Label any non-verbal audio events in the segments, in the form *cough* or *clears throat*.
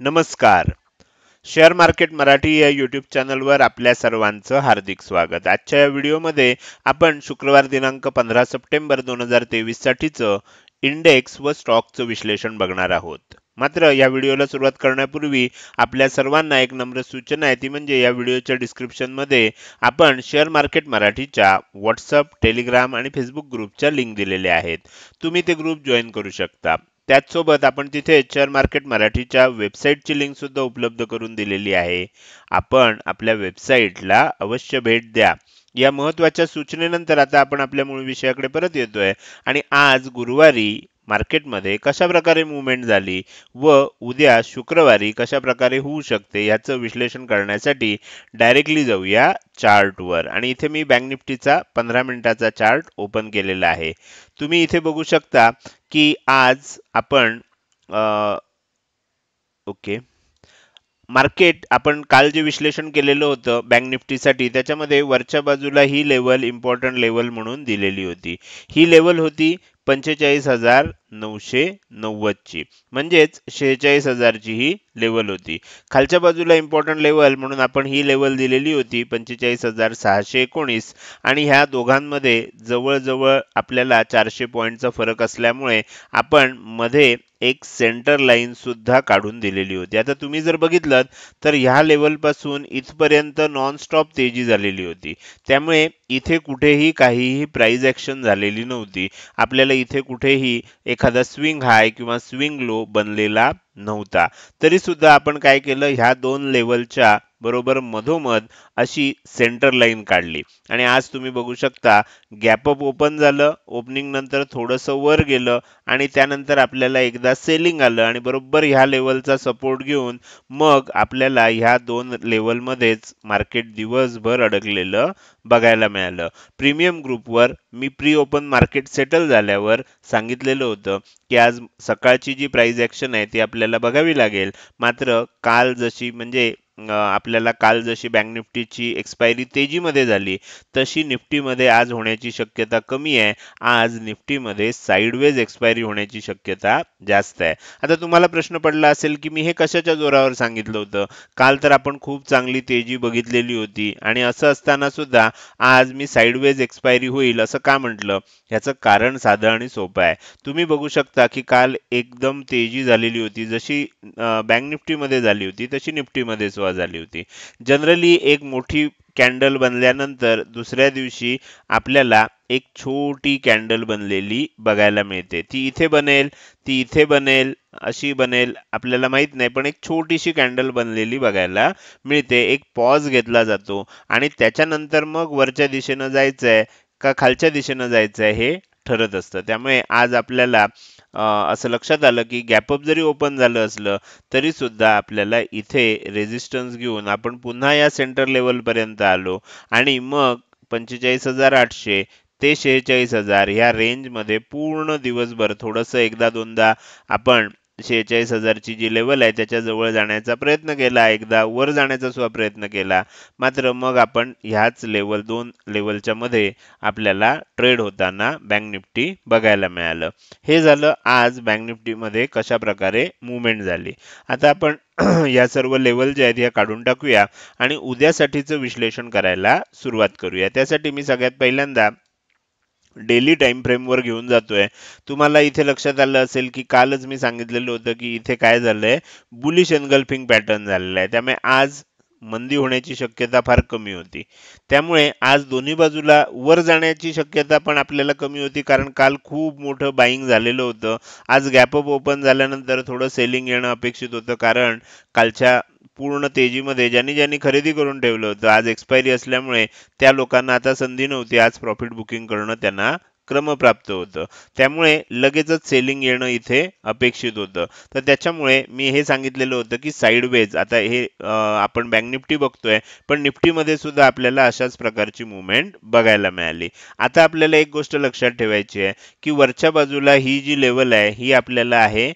नमस्कार share market Marathi या YouTube चॅनलवर आपल्या सर्वांचं हार्दिक स्वागत आजच्या या व्हिडिओमध्ये आपण शुक्रवार दिनांक पंधरा सप्टेंबर दोन हजार तेवीस साठीचं इंडेक्स व स्टॉकचं विश्लेषण बघणार आहोत मात्र या व्हिडिओला सुरुवात करण्यापूर्वी आपल्या सर्वांना एक नम्र सूचना आहे ती म्हणजे या व्हिडिओच्या डिस्क्रिप्शनमध्ये आपण शेअर मार्केट मराठीच्या व्हॉट्सअप टेलिग्राम आणि फेसबुक ग्रुपच्या लिंक दिलेल्या आहेत तुम्ही ते ग्रुप जॉईन करू शकता त्याचसोबत आपण तिथे एच आर मार्केट मराठीच्या वेबसाईटची लिंकसुद्धा उपलब्ध करून दिलेली आहे आपण आपल्या वेबसाईटला अवश्य भेट द्या या महत्त्वाच्या सूचनेनंतर आता आपण आपल्या मूळ विषयाकडे परत येतोय आणि आज गुरुवारी मार्केटमध्ये कशा प्रकारे मुवमेंट झाली व उद्या शुक्रवारी कशा प्रकारे होऊ शकते याचं विश्लेषण करण्यासाठी डायरेक्टली जाऊया चार्टवर आणि इथे मी बँक निफ्टीचा पंधरा मिनिटाचा चार्ट ओपन केलेला आहे तुम्ही इथे बघू शकता की आज आपण ओके मार्केट आपण काल जे विश्लेषण केलेलं होतं बँक निफ्टीसाठी त्याच्यामध्ये वरच्या बाजूला ही लेवल इम्पॉर्टंट लेवल म्हणून दिलेली होती ही लेवल होती पंचेचाळीस हजार नऊशे नव्वदची म्हणजेच शेहेचाळीस हजारची ही लेवल होती खालच्या बाजूला इम्पॉर्टंट लेवल म्हणून आपण ही लेवल दिलेली होती पंचेचाळीस हजार सहाशे एकोणीस आणि ह्या दोघांमध्ये जवळजवळ आपल्याला चारशे पॉईंटचा फरक असल्यामुळे आपण मध्ये एक सेंटर लाईन सुद्धा काढून दिलेली होती आता तुम्ही जर बघितलं तर ह्या लेवलपासून इथपर्यंत नॉनस्टॉप तेजी झालेली होती त्यामुळे इथे कुठेही काहीही प्राईज ॲक्शन झालेली नव्हती आपल्याला इथे कुठेही एक एखादा स्विंग हाय किंवा स्विंग लो बनलेला नव्हता तरी सुद्धा आपण काय केलं ह्या दोन लेवलच्या बरोबर मधोमध अशी सेंटर लाईन काढली आणि आज तुम्ही बघू शकता गॅपअप ओपन झालं ओपनिंग नंतर थोडंसं वर गेलं आणि त्यानंतर आपल्याला एकदा सेलिंग आलं आणि बरोबर ह्या लेवलचा सपोर्ट घेऊन मग आपल्याला ह्या दोन लेवलमध्येच मार्केट दिवसभर अडकलेलं बघायला मिळालं प्रीमियम ग्रुपवर मी प्री ओपन मार्केट सेटल झाल्यावर सांगितलेलं होतं की आज सकाळची जी प्राइस ॲक्शन आहे ती आपल्याला आपल्याला बघावी लागेल मात्र काल जशी म्हणजे आपल्याला काल जशी बँक निफ्टीची एक्सपायरी तेजीमध्ये झाली तशी निफ्टीमध्ये आज होण्याची शक्यता कमी आहे आज निफ्टीमध्ये साईडवेज एक्सपायरी होण्याची शक्यता जास्त आहे आता तुम्हाला प्रश्न पडला असेल की मी हे कशाच्या जोरावर सांगितलं होतं काल तर आपण खूप चांगली तेजी बघितलेली होती आणि असं असताना सुद्धा आज मी साईडवेज एक्सपायरी होईल असं का म्हटलं ह्याचं कारण साधं आणि सोपं आहे तुम्ही बघू शकता की काल एकदम तेजी झालेली होती जशी बँक निफ्टीमध्ये झाली होती तशी निफ्टीमध्ये सुरुवात झाली होती जनरली एक मोठी कॅन्डल बनल्यानंतर दुसऱ्या दिवशी आपल्याला एक छोटी कॅन्डल बनलेली बघायला मिळते ती इथे बनेल ती इथे बनेल अशी बनेल आपल्याला माहित नाही पण एक छोटीशी कॅन्डल बनलेली बघायला मिळते एक पॉज घेतला जातो आणि त्याच्यानंतर मग वरच्या दिशेनं जायचंय का खालच्या दिशेनं जायचंय हे ठरत असतं त्यामुळे आज आपल्याला असं लक्षात आलं की गॅपअप जरी ओपन झालं असलं तरी सुद्धा आपल्याला इथे रेजिस्टन्स घेऊन आपण पुन्हा या सेंटर लेवलपर्यंत आलो आणि मग पंचेचाळीस हजार आठशे ते शेहेचाळीस हजार ह्या रेंजमध्ये पूर्ण दिवसभर थोडंसं एकदा दोनदा आपण शेहेचाळीस हजारची जी लेवल आहे त्याच्याजवळ जाण्याचा प्रयत्न केला एकदा वर जाण्याचा सुद्धा प्रयत्न केला मात्र मग आपण ह्याच लेवल दोन लेवलच्या मध्ये आपल्याला ट्रेड होताना बँक निफ्टी बघायला मिळालं हे झालं आज बँक निफ्टीमध्ये कशा प्रकारे मुवमेंट झाली आता आपण *clears throat* या सर्व लेवल जे आहेत ह्या काढून टाकूया आणि उद्यासाठीचं विश्लेषण करायला सुरुवात करूया त्यासाठी मी सगळ्यात पहिल्यांदा डेली टाइम फ्रेमवर घेऊन जातोय तुम्हाला इथे लक्षात आलं असेल की कालच मी सांगितलेलं होतं की इथे काय झालंय बुलिश एनगल्फिंग पॅटर्न झालेला आहे त्यामुळे आज मंदी होण्याची शक्यता फार कमी होती त्यामुळे आज दोन्ही बाजूला वर जाण्याची शक्यता पण आपल्याला कमी होती कारण काल खूप मोठं बाईंग झालेलं होतं आज गॅपअप ओपन झाल्यानंतर थोडं सेलिंग येणं अपेक्षित होतं कारण कालच्या पूर्ण तेजीमध्ये ज्यांनी ज्यांनी खरेदी करून ठेवलं होतं आज एक्सपायरी असल्यामुळे त्या लोकांना आता संधी नव्हती आज प्रॉफिट बुकिंग करणं त्यांना क्रम प्राप्त होतं त्यामुळे लगेचच सेलिंग येणं इथे अपेक्षित होतं तर त्याच्यामुळे मी हे सांगितलेलं होतं की साईडवेज आता हे आपण बँक निफ्टी बघतोय पण निफ्टीमध्ये सुद्धा आपल्याला अशाच प्रकारची मुवमेंट बघायला मिळाली आता आपल्याला एक गोष्ट लक्षात ठेवायची आहे की वरच्या बाजूला ही जी लेवल आहे ही आपल्याला आहे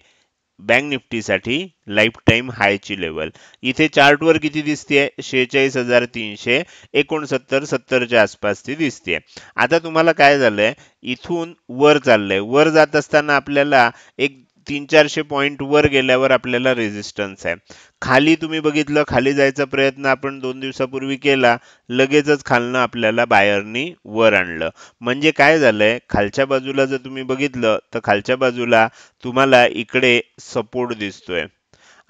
बँक निफ्टीसाठी लाईफ टाईम हायची लेवल इथे चार्टवर किती दिसते शेहेचाळीस हजार तीनशे एकोणसत्तर सत्तरच्या आसपास ती दिसते आता तुम्हाला काय झालंय इथून वर चाललंय वर जात असताना आपल्याला एक तीन चारशे पॉईंट वर गेल्यावर आपल्याला रेझिस्टन्स आहे खाली तुम्ही बघितलं खाली जायचा प्रयत्न आपण दोन दिवसापूर्वी केला लगेचच खालनं आपल्याला बायरनी वर आणलं म्हणजे काय झालंय खालच्या बाजूला जर तुम्ही बघितलं तर खालच्या बाजूला तुम्हाला इकडे सपोर्ट दिसतोय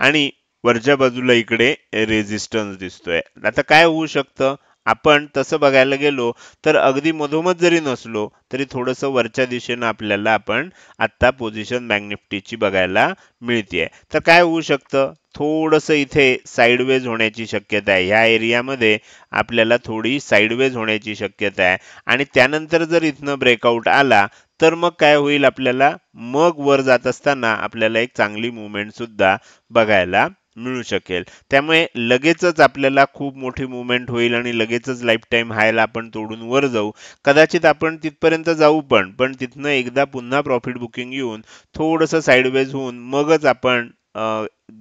आणि वरच्या बाजूला इकडे रेझिस्टन्स दिसतोय आता काय होऊ शकतं आपण तसं बघायला गेलो तर अगदी मधोमध जरी नसलो तरी थोडंसं वरच्या दिशेनं आपल्याला आपण आत्ता पोझिशन बँक निफ्टीची बघायला मिळते तर काय होऊ शकतं थोडंसं इथे साईडवेज होण्याची शक्यता आहे ह्या एरियामध्ये आपल्याला थोडी साईडवेज होण्याची शक्यता आहे आणि त्यानंतर जर इथनं ब्रेकआउट आला तर मग काय होईल आपल्याला मग वर जात असताना आपल्याला एक चांगली मुवमेंटसुद्धा सुद्धा बघायला मिळू शकेल त्यामुळे लगेचच आपल्याला खूप मोठी मुवमेंट होईल आणि लगेचच लाईफ टाईम हायला आपण तोडून वर जाऊ कदाचित आपण तिथपर्यंत जाऊ पण पण तिथनं एकदा पुन्हा प्रॉफिट बुकिंग येऊन थोडंसं साईडवेज होऊन मगच आपण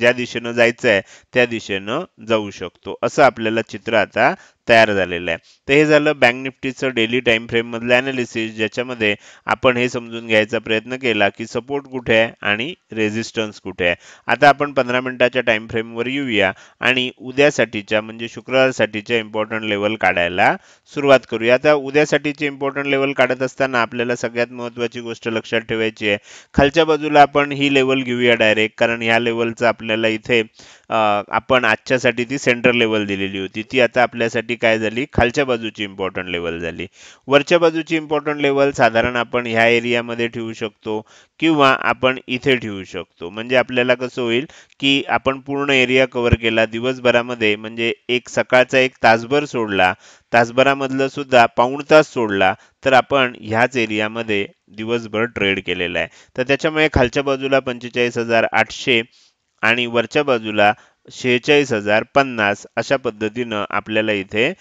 ज्या दिशेनं जायचं आहे त्या दिशेनं जाऊ शकतो असं आपल्याला चित्र आता तयार झालेलं आहे तर हे झालं बँक निफ्टीचं डेली टाइम फ्रेम मधलं अनालिसिस ज्याच्यामध्ये आपण हे समजून घ्यायचा प्रयत्न केला की सपोर्ट कुठे आहे आणि रेझिस्टन्स कुठे आहे आता आपण पंधरा मिनिटाच्या टाइम फ्रेमवर येऊया आणि उद्यासाठीच्या म्हणजे शुक्रवारसाठीच्या इम्पॉर्टंट लेवल काढायला सुरुवात करूया आता उद्यासाठीचे इम्पॉर्टंट लेवल काढत असताना आपल्याला सगळ्यात महत्त्वाची गोष्ट लक्षात ठेवायची आहे खालच्या बाजूला आपण ही लेवल घेऊया डायरेक्ट कारण ह्या लेवलचा आपल्याला इथे आपण आजच्यासाठी ती सेंटर लेवल दिलेली होती ती आता आपल्यासाठी काय झाली खालच्या बाजूची इम्पॉर्टंट लेवल झाली वरच्या बाजूची इम्पॉर्टंट लेवल साधारण आपण ह्या एरियामध्ये ठेवू शकतो किंवा आपण इथे ठेवू शकतो म्हणजे आपल्याला कसं होईल की आपण पूर्ण एरिया कव्हर केला दिवसभरामध्ये म्हणजे एक सकाळचा एक तासभर सोडला तासभरामधलं सुद्धा पाऊण तास सोडला तर आपण ह्याच एरियामध्ये दिवसभर ट्रेड केलेला आहे तर त्याच्यामुळे खालच्या बाजूला पंचेचाळीस हजार आठशे आणि वरच्या बाजूला शेहेचाळीस हजार पन्नास अशा पद्धतीनं आपल्याला इथे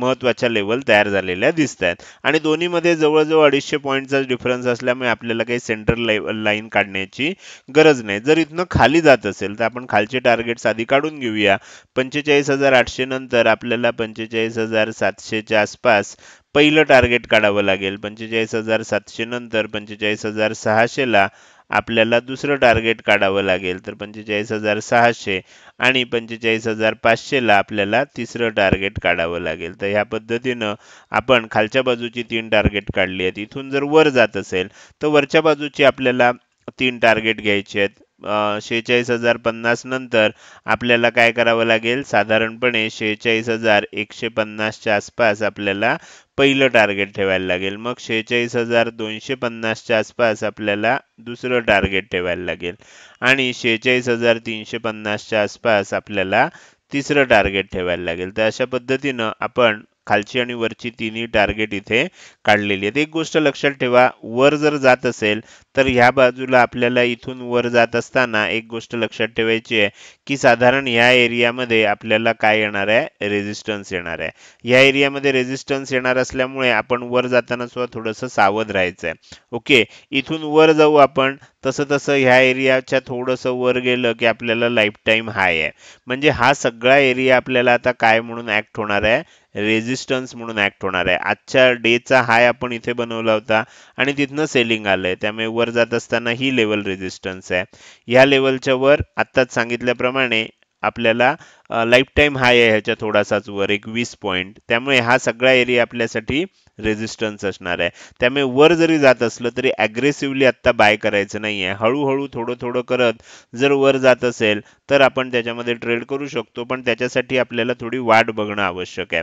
महत्त्वाच्या लेवल तयार झालेल्या दिसत आहेत आणि दोन्हीमध्ये जवळजवळ अडीचशे पॉईंटचा डिफरन्स असल्यामुळे आपल्याला काही सेंटर लाईन काढण्याची गरज नाही जर इथनं खाली जात असेल तर आपण खालचे टार्गेट्स आधी काढून घेऊया पंचेचाळीस हजार आठशे नंतर आपल्याला पंचेचाळीस हजार सातशेच्या आसपास पहिलं टार्गेट काढावं लागेल पंचेचाळीस हजार सातशे नंतर पंचेचाळीस हजार सहाशेला आपल्याला दुसरं टार्गेट काढावं लागेल तर पंचेचाळीस हजार सहाशे आणि पंचेचाळीस हजार पाचशेला आपल्याला तिसरं टार्गेट काढावं लागेल तर ह्या पद्धतीनं आपण खालच्या बाजूची तीन टार्गेट काढली आहेत इथून जर वर जात असेल तर वरच्या बाजूची आपल्याला तीन टार्गेट घ्यायचे आहेत शेहेचाळीस हजार पन्नास नंतर आपल्याला काय करावं लागेल साधारणपणे शेहेचाळीस हजार एकशे पन्नासच्या आसपास आपल्याला पहिलं टार्गेट ठेवायला लागेल मग शेहेचाळीस हजार दोनशे पन्नासच्या आसपास आपल्याला दुसरं टार्गेट ठेवायला लागेल आणि शेहेचाळीस हजार तीनशे पन्नासच्या आसपास आपल्याला तिसरं टार्गेट ठेवायला लागेल तर अशा पद्धतीनं आपण खालची आणि वरची तिन्ही टार्गेट इथे काढलेली आहेत एक गोष्ट लक्षात ठेवा वर जर जात असेल तर ह्या बाजूला आपल्याला इथून वर जात असताना एक गोष्ट लक्षात ठेवायची आहे की साधारण ह्या एरियामध्ये आपल्याला काय येणार आहे रेजिस्टन्स येणार आहे या एरियामध्ये रेजिस्टन्स येणार असल्यामुळे आपण वर जाताना सुद्धा थोडंसं सावध राहायचं आहे ओके इथून वर जाऊ आपण तसं तसं ह्या एरियाच्या थोडंसं वर गेलं की आपल्याला लाईफ टाईम हाय आहे म्हणजे हा सगळा एरिया आपल्याला आता काय म्हणून ऍक्ट होणार आहे रेजिस्टन्स म्हणून ऍक्ट होणार आहे आजच्या डेचा हाय आपण इथे बनवला होता आणि तिथनं सेलिंग आलंय त्यामुळे वर जात असताना ही लेवल रेझिस्टन्स आहे ह्या लेवलच्या वर आत्ताच सांगितल्याप्रमाणे आपल्याला लाईफ टाईम हाय आहे ह्याच्या थोडासाच वर एक वीस पॉईंट त्यामुळे हा सगळा एरिया आपल्यासाठी रेझिस्टन्स असणार आहे त्यामुळे वर जरी जात असलं तरी ॲग्रेसिव्हली आत्ता बाय करायचं नाही आहे हळूहळू थोडं थोडं करत जर वर जात असेल तर आपण त्याच्यामध्ये ट्रेड करू शकतो पण त्याच्यासाठी आपल्याला थोडी वाट बघणं आवश्यक आहे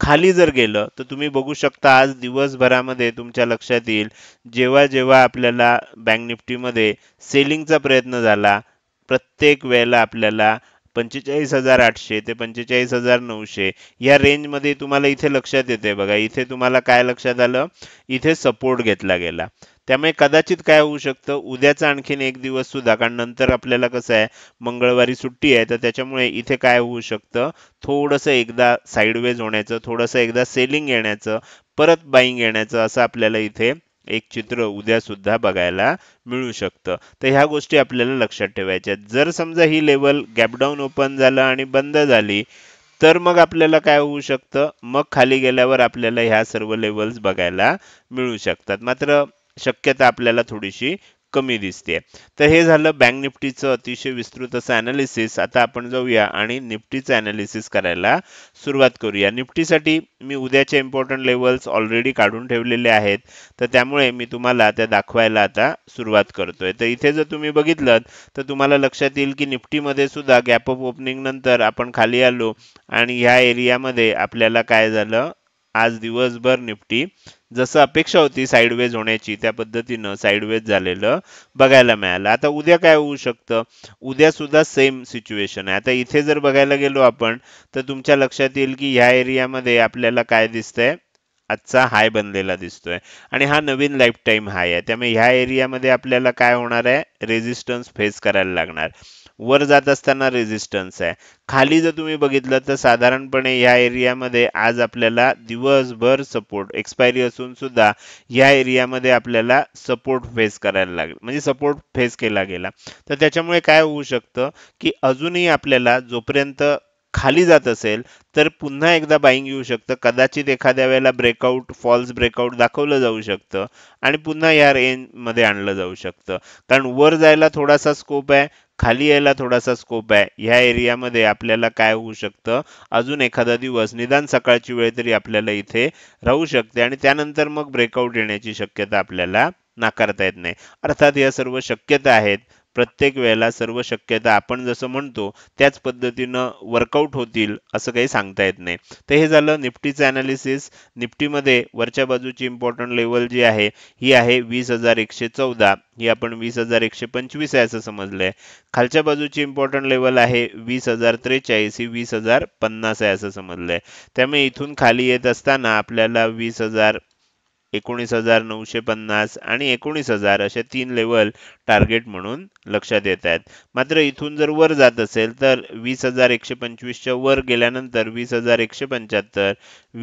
खाली जर गेलं तर तुम्ही बघू शकता आज दिवसभरामध्ये तुमच्या लक्षात येईल जेव्हा जेव्हा आपल्याला बँक निफ्टीमध्ये सेलिंगचा प्रयत्न झाला प्रत्येक वेळेला आपल्याला पंचेचाळीस हजार आठशे ते पंचेचाळीस हजार नऊशे या रेंजमध्ये तुम्हाला इथे लक्षात येते बघा इथे तुम्हाला काय लक्षात आलं इथे सपोर्ट घेतला गेला त्यामुळे कदाचित काय होऊ शकतं उद्याचा आणखीन एक दिवस सुद्धा कारण नंतर आपल्याला कसं आहे मंगळवारी सुट्टी आहे तर त्याच्यामुळे इथे काय होऊ शकतं थोडंसं एकदा साईडवेज होण्याचं थोडंसं एकदा सेलिंग येण्याचं परत बाईंग येण्याचं असं आपल्याला इथे एक चित्र उद्या सुद्धा बघायला मिळू शकतं तर ह्या गोष्टी आपल्याला लक्षात ठेवायच्या जर समजा ही लेवल गॅपडाऊन ओपन झालं आणि बंद झाली तर मग आपल्याला काय होऊ शकतं मग खाली गेल्यावर आपल्याला ह्या सर्व लेवल्स बघायला मिळू शकतात मात्र शक्यता आपल्याला थोडीशी कमी दिसते तर हे झालं बँक निफ्टीचं अतिशय विस्तृत असं अॅनालिसिस आता आपण जाऊया आणि निफ्टीचं ॲनालिसिस करायला सुरुवात करूया निफ्टीसाठी मी उद्याचे इम्पॉर्टंट लेवल्स ऑलरेडी काढून ठेवलेले आहेत तर त्यामुळे मी तुम्हाला त्या दाखवायला आता सुरुवात करतोय तर इथे जर तुम्ही बघितलं तर तुम्हाला लक्षात येईल की निफ्टीमध्ये सुद्धा गॅप अप ओपनिंग नंतर आपण खाली आलो आणि ह्या एरियामध्ये आपल्याला काय झालं आज दिवसभर निफ्टी जसं अपेक्षा होती साईडवेज होण्याची त्या पद्धतीनं साईडवेज झालेलं बघायला मिळालं आता उद्या काय होऊ शकतं उद्या सुद्धा सेम सिच्युएशन आहे आता इथे जर बघायला गेलो आपण तर तुमच्या लक्षात येईल की ह्या एरियामध्ये आपल्याला काय दिसतंय आजचा हाय बनलेला दिसतोय आणि हा नवीन लाईफ टाईम हाय आहे त्यामुळे ह्या एरियामध्ये आपल्याला काय होणार आहे रेझिस्टन्स फेस करायला लागणार वर जात असताना रेझिस्टन्स आहे खाली जर तुम्ही बघितलं तर साधारणपणे या एरियामध्ये आज आपल्याला दिवसभर सपोर्ट एक्सपायरी असून सुद्धा या एरियामध्ये आपल्याला सपोर्ट फेस करायला लागेल म्हणजे सपोर्ट फेस केला गेला तर त्याच्यामुळे काय होऊ शकतं की अजूनही आपल्याला जोपर्यंत खाली जात असेल तर पुन्हा एकदा बाईंग येऊ शकतं कदाचित एखाद्या वेळेला ब्रेकआउट फॉल्स ब्रेकआउट दाखवलं जाऊ शकतं आणि पुन्हा या रेंजमध्ये आणलं जाऊ शकतं कारण वर जायला थोडासा स्कोप आहे खाली यायला थोडासा स्कोप आहे ह्या एरियामध्ये आपल्याला काय होऊ शकतं अजून एखादा दिवस निदान सकाळची वेळ तरी आपल्याला इथे राहू शकते आणि त्यानंतर मग ब्रेकआउट येण्याची शक्यता आपल्याला नाकारता येत नाही अर्थात या सर्व शक्यता आहेत प्रत्येक वेळेला सर्व शक्यता आपण जसं म्हणतो त्याच पद्धतीनं वर्कआउट होतील असं काही सांगता येत नाही तर हे झालं निफ्टीचं ॲनालिसिस निफ्टीमध्ये वरच्या बाजूची इम्पॉर्टंट लेवल जी आहे ही आहे वीस हजार एकशे चौदा ही आपण वीस हजार एकशे पंचवीस आहे असं समजलं आहे खालच्या बाजूची इम्पॉर्टंट लेवल आहे वीस हजार त्रेचाळीस ही वीस हजार पन्नास आहे असं समजलं आहे त्यामुळे इथून खाली येत असताना आपल्याला वीस हजार एकोणीस हजार नऊशे पन्नास आणि एकोणीस हजार अशा तीन लेवल टार्गेट म्हणून लक्षात येत आहेत मात्र इथून जर वर जात असेल तर वीस हजार एकशे पंचवीसच्या वर गेल्यानंतर वीस हजार एकशे पंच्याहत्तर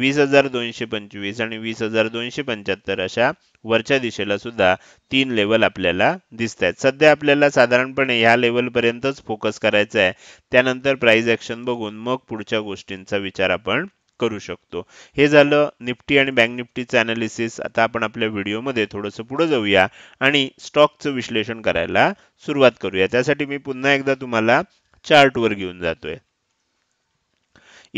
वीस हजार दोनशे पंचवीस आणि वीस हजार दोनशे पंच्याहत्तर अशा वरच्या दिशेला सुद्धा तीन लेवल आपल्याला दिसत आहेत सध्या आपल्याला साधारणपणे ह्या लेवलपर्यंतच फोकस करायचा आहे त्यानंतर प्राइस ॲक्शन बघून मग पुढच्या गोष्टींचा विचार आपण करू शकतो हे झालं निफ्टी आणि बँक निफ्टीचं अनालिसिस आता आपण आपल्या व्हिडिओमध्ये थोडंसं पुढे जाऊया आणि स्टॉकचं विश्लेषण करायला सुरुवात करूया त्यासाठी मी पुन्हा एकदा तुम्हाला चार्टवर घेऊन जातोय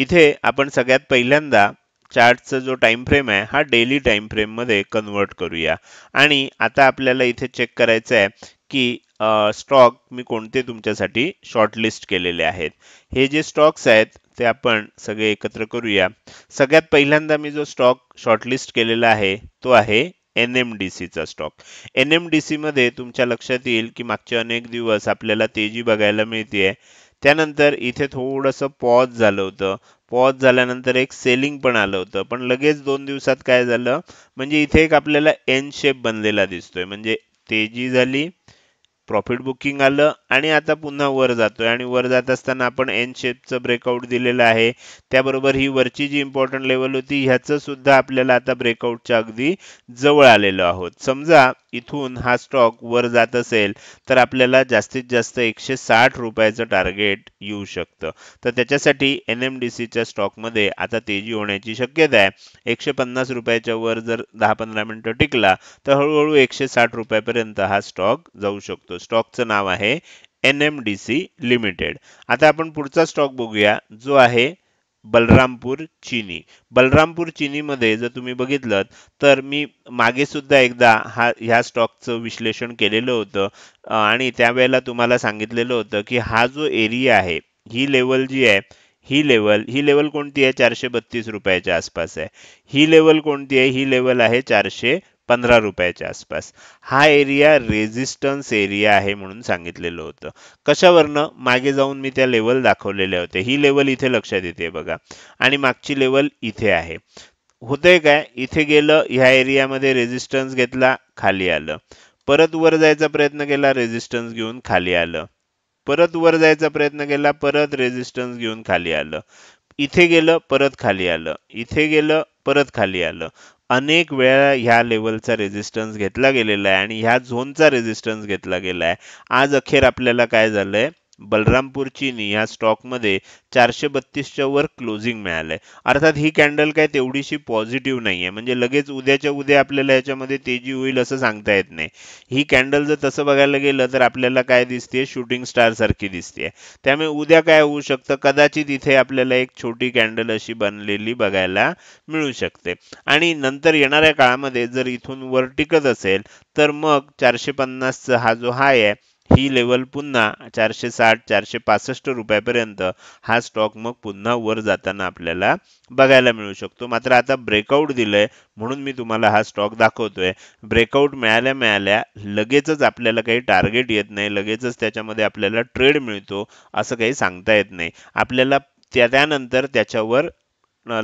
इथे आपण सगळ्यात पहिल्यांदा चार्टचा जो टाइम फ्रेम आहे हा डेली टाइम फ्रेम मध्ये कन्वर्ट करूया आणि आता आपल्याला इथे चेक करायचं आहे की स्टॉक मी कोणते तुमच्यासाठी शॉर्टलिस्ट केलेले आहेत हे जे स्टॉक्स आहेत ते आपण सगळे एकत्र करूया सगळ्यात पहिल्यांदा मी जो स्टॉक शॉर्टलिस्ट केलेला आहे तो आहे एन एम डी सीचा स्टॉक एन एम डी सीमध्ये तुमच्या लक्षात येईल की मागचे अनेक दिवस आपल्याला तेजी बघायला मिळते त्यानंतर इथे थोडंसं पॉज झालं होतं पॉज झाल्यानंतर एक सेलिंग पण आलं होतं पण लगेच दोन दिवसात काय झालं म्हणजे इथे एक आपल्याला एन शेप बनलेला दिसतोय म्हणजे तेजी झाली प्रॉफिट बुकिंग आलं आणि आता पुन्हा वर जातोय आणि वर जात असताना आपण एन शेपचं ब्रेकआउट दिलेलं आहे त्याबरोबर ही वरची जी इम्पॉर्टंट लेवल होती ह्याचं सुद्धा आपल्याला आता ब्रेकआउटच्या अगदी जवळ आलेलो आहोत समजा इथून हा स्टॉक वर जात असेल तर आपल्याला जास्तीत जास्त एकशे साठ रुपयाचं टार्गेट येऊ शकतं तर त्याच्यासाठी एन एम डी सीच्या स्टॉकमध्ये आता तेजी होण्याची शक्यता आहे एकशे पन्नास रुपयाच्या वर जर दहा पंधरा मिनटं टिकला तर हळूहळू एकशे साठ रुपयापर्यंत हा स्टॉक जाऊ शकतो स्टॉकचं नाव आहे N M D C limited आता आपण पुढचा स्टॉक बघूया जो आहे बलरामपूर चिनी बलरामपूर चिनीमध्ये जर तुम्ही बघितलं तर मी मागे सुद्धा एकदा हा ह्या स्टॉकचं विश्लेषण केलेलं होतं आणि त्यावेळेला तुम्हाला सांगितलेलं होतं की हा जो एरिया आहे ही लेवल जी आहे ही लेवल ही लेवल कोणती आहे चारशे बत्तीस रुपयाच्या आसपास आहे ही लेवल कोणती आहे ही लेवल आहे चारशे पंधरा रुपयाच्या आसपास हा एरिया रेझिस्टन्स एरिया आहे म्हणून सांगितलेलं होतं कशावरनं मागे जाऊन मी त्या लेवल दाखवलेल्या होत्या ही लेवल इथे लक्षात येते बघा आणि मागची लेवल इथे आहे होतंय काय इथे गेलं ह्या एरियामध्ये रेझिस्टन्स घेतला खाली आलं परत वर जायचा प्रयत्न केला रेजिस्टन्स घेऊन खाली आलं परत वर जायचा प्रयत्न केला परत रेझिस्टन्स घेऊन खाली आलं इथे गेलं परत खाली आलं इथे गेलं परत खाली आलं अनेक वेळा ह्या लेवलचा रेझिस्टन्स घेतला गेलेला आहे आणि ह्या झोनचा रेझिस्टन्स घेतला गेला आहे आज अखेर आपल्याला काय झालं आहे बलरामपूरची या स्टॉकमध्ये चारशे बत्तीसच्या वर क्लोजिंग मिळालंय अर्थात ही कॅन्डल काय तेवढीशी पॉझिटिव्ह नाही आहे म्हणजे लगेच उद्याच्या उद्या आपल्याला याच्यामध्ये तेजी होईल असं सांगता येत नाही ही कॅन्डल जर तसं बघायला गेलं तर आपल्याला काय दिसते शूटिंग स्टार सारखी दिसते त्यामुळे उद्या काय होऊ शकतं कदाचित इथे आपल्याला एक छोटी कॅन्डल अशी बनलेली बघायला मिळू शकते आणि नंतर येणाऱ्या काळामध्ये जर इथून वर टिकत असेल तर मग चारशे पन्नासचा हा जो हाय आहे ही लेवल पुन्हा चारशे साठ चारशे पासष्ट रुपयापर्यंत हा स्टॉक मग पुन्हा वर जाताना आपल्याला बघायला मिळू शकतो मात्र आता ब्रेकआउट दिलंय म्हणून मी तुम्हाला हा स्टॉक दाखवतोय ब्रेकआउट मिळाल्या मिळाल्या लगेचच आपल्याला काही टार्गेट येत नाही लगेचच त्याच्यामध्ये आपल्याला ट्रेड मिळतो असं काही सांगता येत नाही आपल्याला त्या त्यानंतर त्याच्यावर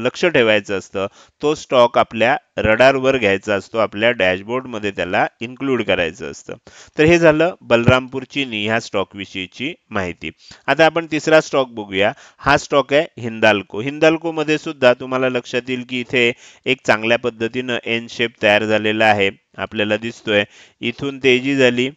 लक्ष ठेवायचं असतं तो स्टॉक आपल्या रडारवर घ्यायचा असतो आपल्या डॅशबोर्डमध्ये त्याला इन्क्लूड करायचं असतं तर हे झालं बलरामपूर चिनी ह्या स्टॉकविषयीची माहिती आता आपण तिसरा स्टॉक बघूया हा स्टॉक आहे हिंदाल्को मध्ये सुद्धा तुम्हाला लक्षात येईल की इथे एक चांगल्या पद्धतीनं एन शेप तयार झालेला आहे आपल्याला दिसतोय इथून तेजी झाली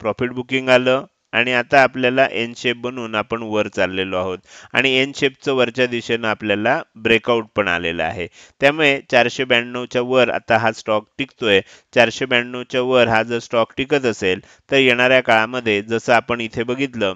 प्रॉफिट बुकिंग आलं आणि आता आपल्याला एन शेप बनवून आपण वर चाललेलो आहोत आणि एन शेपचं वरच्या दिशेनं आपल्याला ब्रेकआउट पण आलेला आहे त्यामुळे चारशे ब्याण्णवच्या वर आता हा स्टॉक टिकतोय चारशे ब्याण्णवच्या वर हा जर स्टॉक टिकत असेल तर येणाऱ्या काळामध्ये जसं आपण इथे बघितलं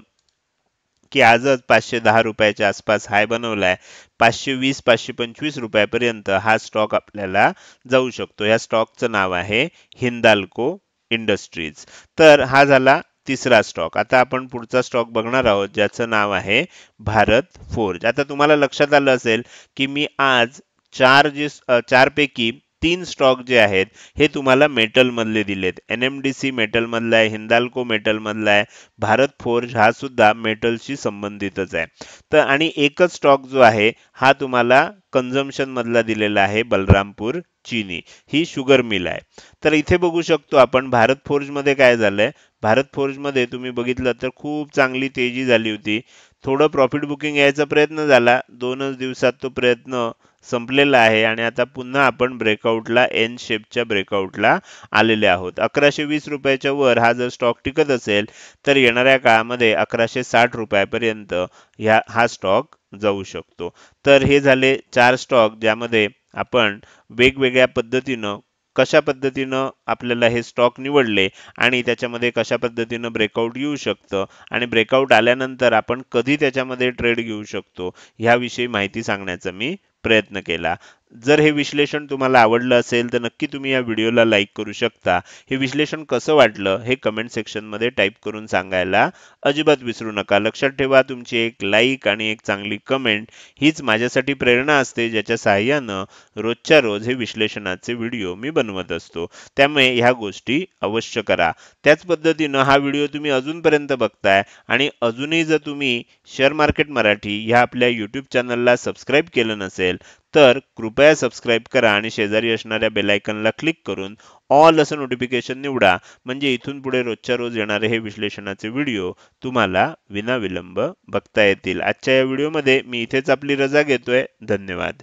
की आजच पाचशे दहा रुपयाच्या आसपास हाय बनवलाय पाचशे वीस पाचशे पंचवीस रुपयापर्यंत हा स्टॉक आपल्याला जाऊ शकतो या स्टॉकचं नाव आहे हिंदाल्को इंडस्ट्रीज तर हा झाला तिसरा स्टॉक आता आपण पुढचा स्टॉक बघणार आहोत ज्याचं नाव आहे भारत फोर्ज आता तुम्हाला लक्षात आलं असेल की मी आज चार जे चारपैकी तीन स्टॉक जे आहेत हे तुम्हाला मेटलमधले दिलेत एन एम डी सी मेटलमधला आहे हिंदाल्को मेटलमधला आहे भारत फोर्ज हा सुद्धा मेटलशी संबंधितच आहे तर आणि एकच स्टॉक जो आहे हा तुम्हाला मधला दिलेला आहे बलरामपूर चीनी ही शुगर मिल आहे तर इथे बघू शकतो आपण भारत फोर्जमध्ये काय झालंय भारत फोर्जमध्ये तुम्ही बघितलं तर खूप चांगली तेजी झाली होती थोडं प्रॉफिट बुकिंग यायचा प्रयत्न झाला दोनच दिवसात तो प्रयत्न संपलेला आहे आणि आता पुन्हा आपण ब्रेकआउटला एन शेपच्या ब्रेकआउटला आलेले आहोत अकराशे वीस रुपयाच्या वर हा जर स्टॉक टिकत असेल तर येणाऱ्या काळामध्ये अकराशे साठ रुपयापर्यंत ह्या हा स्टॉक जाऊ शकतो तर हे झाले चार स्टॉक ज्यामध्ये आपण वेगवेगळ्या पद्धतीनं कशा पद्धतीनं आपल्याला हे स्टॉक निवडले आणि त्याच्यामध्ये कशा पद्धतीनं ब्रेकआउट येऊ शकतं आणि ब्रेकआउट आल्यानंतर आपण कधी त्याच्यामध्ये ट्रेड घेऊ शकतो याविषयी माहिती सांगण्याचा मी प्रयत्न केला जर हे विश्लेषण तुम्हाला आवडलं असेल तर नक्की तुम्ही या व्हिडिओला लाईक करू शकता हे विश्लेषण कसं वाटलं हे कमेंट सेक्शनमध्ये टाईप करून सांगायला अजिबात विसरू नका लक्षात ठेवा तुमची एक लाईक आणि एक चांगली कमेंट हीच माझ्यासाठी प्रेरणा असते ज्याच्या सहाय्यानं रोजच्या रोज हे विश्लेषणाचे व्हिडिओ मी बनवत असतो त्यामुळे ह्या गोष्टी अवश्य करा त्याच पद्धतीनं हा व्हिडिओ तुम्ही अजूनपर्यंत बघताय आणि अजूनही जर तुम्ही शेअर मार्केट मराठी ह्या आपल्या यूट्यूब चॅनलला सबस्क्राईब केलं नसेल तर कृपया सबस्क्राईब करा आणि शेजारी असणाऱ्या बेलायकनला क्लिक करून ऑल असं नोटिफिकेशन निवडा म्हणजे इथून पुढे रोजच्या रोज येणारे हे विश्लेषणाचे व्हिडिओ तुम्हाला विनाविलंब बघता येतील आजच्या या व्हिडिओमध्ये मी इथेच आपली रजा घेतोय धन्यवाद